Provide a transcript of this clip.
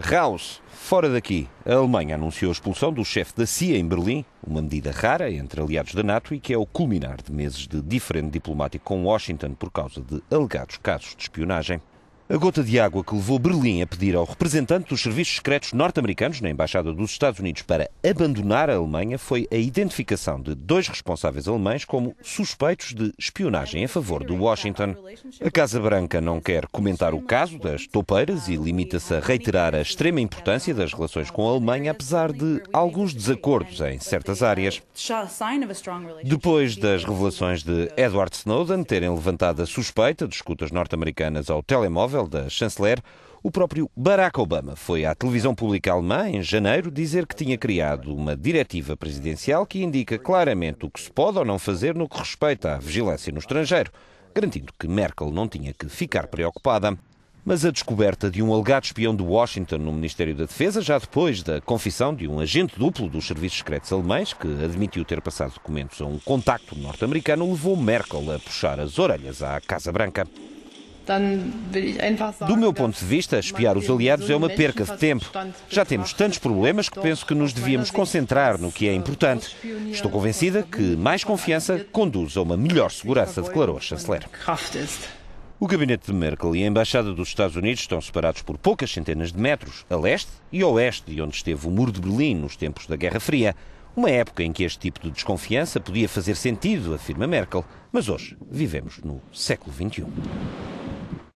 Raus, fora daqui. A Alemanha anunciou a expulsão do chefe da CIA em Berlim, uma medida rara entre aliados da NATO e que é o culminar de meses de diferente diplomático com Washington por causa de alegados casos de espionagem. A gota de água que levou Berlim a pedir ao representante dos serviços secretos norte-americanos na Embaixada dos Estados Unidos para abandonar a Alemanha foi a identificação de dois responsáveis alemães como suspeitos de espionagem a favor de Washington. A Casa Branca não quer comentar o caso das topeiras e limita-se a reiterar a extrema importância das relações com a Alemanha, apesar de alguns desacordos em certas áreas. Depois das revelações de Edward Snowden terem levantado a suspeita de escutas norte-americanas ao telemóvel, da chanceler, o próprio Barack Obama foi à televisão pública alemã, em janeiro, dizer que tinha criado uma diretiva presidencial que indica claramente o que se pode ou não fazer no que respeita à vigilância no estrangeiro, garantindo que Merkel não tinha que ficar preocupada. Mas a descoberta de um alegado espião de Washington no Ministério da Defesa, já depois da confissão de um agente duplo dos serviços secretos alemães, que admitiu ter passado documentos a um contacto norte-americano, levou Merkel a puxar as orelhas à Casa Branca. Do meu ponto de vista, espiar os aliados é uma perca de tempo. Já temos tantos problemas que penso que nos devíamos concentrar no que é äh, importante. Estou convencida que mais confiança conduz a uma melhor segurança, declarou a chanceler. O gabinete de Merkel e a embaixada dos Estados Unidos estão separados por poucas centenas de metros, a leste e a oeste de onde esteve o Muro de Berlim nos tempos da Guerra Fria. Uma época em que este tipo de desconfiança podia fazer sentido, afirma Merkel. Mas hoje vivemos no século XXI.